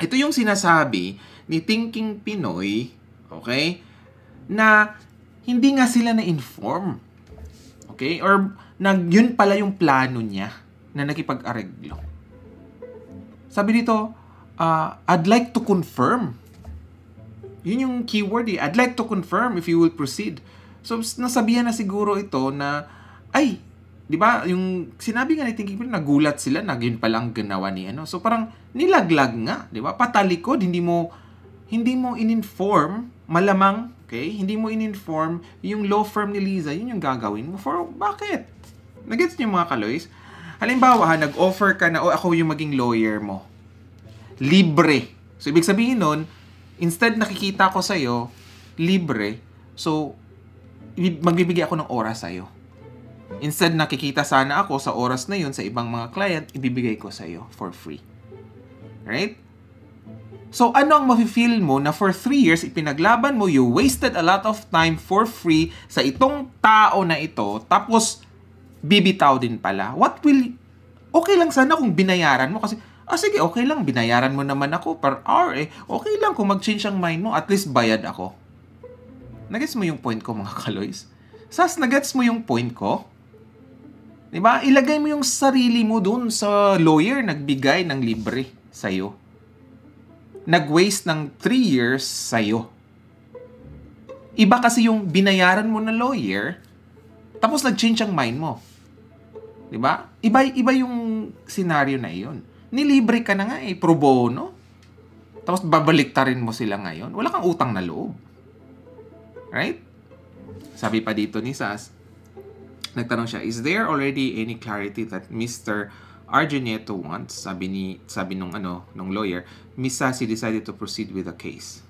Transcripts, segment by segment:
Ito yung sinasabi ni Thinking Pinoy, okay, na hindi nga sila na-inform. Okay? Or nag, yun pala yung plano niya na nakipag-areglo. Sabi dito, uh, I'd like to confirm. Yun yung keyword eh. I'd like to confirm if you will proceed. So, nasabihan na siguro ito na, ay, 'di ba? Yung sinabi nga ni Thinking Pinoy, nagulat sila na yun pala ang ginawa ni ano. So parang nilaglag nga, 'di ba? Patalikod, hindi mo hindi mo ininform malamang, okay? Hindi mo ininform yung law firm ni Liza, yun yung gagawin mo. For bakit? Nagets niyo mga kaloys? Halimbawa, ha, nag-offer ka na, o oh, ako yung maging lawyer mo. Libre. So, ibig sabihin nun, instead nakikita ko sa'yo, libre, so, magbibigay ako ng oras sa'yo. Instead, nakikita sana ako sa oras na yun sa ibang mga client, ibibigay ko sa iyo for free. Right? So, ano ang mafe-feel mo na for 3 years, ipinaglaban mo, you wasted a lot of time for free sa itong tao na ito, tapos bibitaw din pala. What will... Okay lang sana kung binayaran mo kasi, ah sige, okay lang, binayaran mo naman ako per hour eh. Okay lang kung mag-change ang mind mo, at least bayad ako. Nagets mo yung point ko mga kaloys? Sas, nagets mo yung point ko? 'Di ba? Ilagay mo yung sarili mo doon sa lawyer nagbigay ng libre sa iyo. Nag-waste ng 3 years sa iyo. Iba kasi yung binayaran mo na lawyer tapos nag-change ang mind mo. 'Di ba? Iba iba yung scenario na 'yon. Nilibre ka na nga eh pro bono. Tapos babaliktarin mo sila ngayon. Wala kang utang na loob. Right? Sabi pa dito ni Sas, Nagtanong siya, is there already any clarity that Mr. Argenieto wants? Sabi ni sabi nung ano, nung lawyer, Miss Sassy decided to proceed with the case.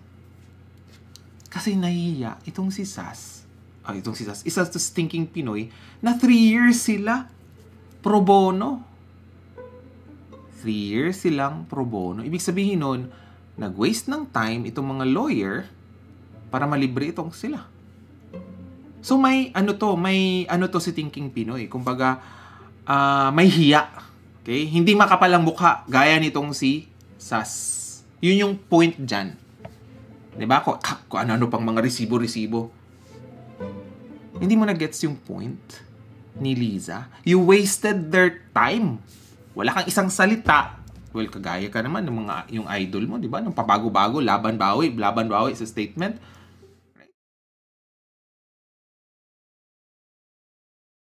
Kasi nahihiya itong si Sass. Ah, itong si Sass. Isa to stinking Pinoy na 3 years sila pro bono. 3 years silang pro bono. Ibig sabihin nun, nag-waste ng time itong mga lawyer para malibre itong sila. So may ano to, may ano to si Thinking Pinoy. Kumbaga uh, may hiya. Okay? Hindi makapalang mukha gaya nitong si Sas. Yun yung point diyan. 'Di ba? Ko, ano-ano pang mga resibo-resibo. Hindi mo na gets yung point ni Liza. You wasted their time. Wala kang isang salita. Well, kagaya ka naman ng mga yung idol mo, 'di ba? Nung pabago-bago, laban bawi, laban bawi sa statement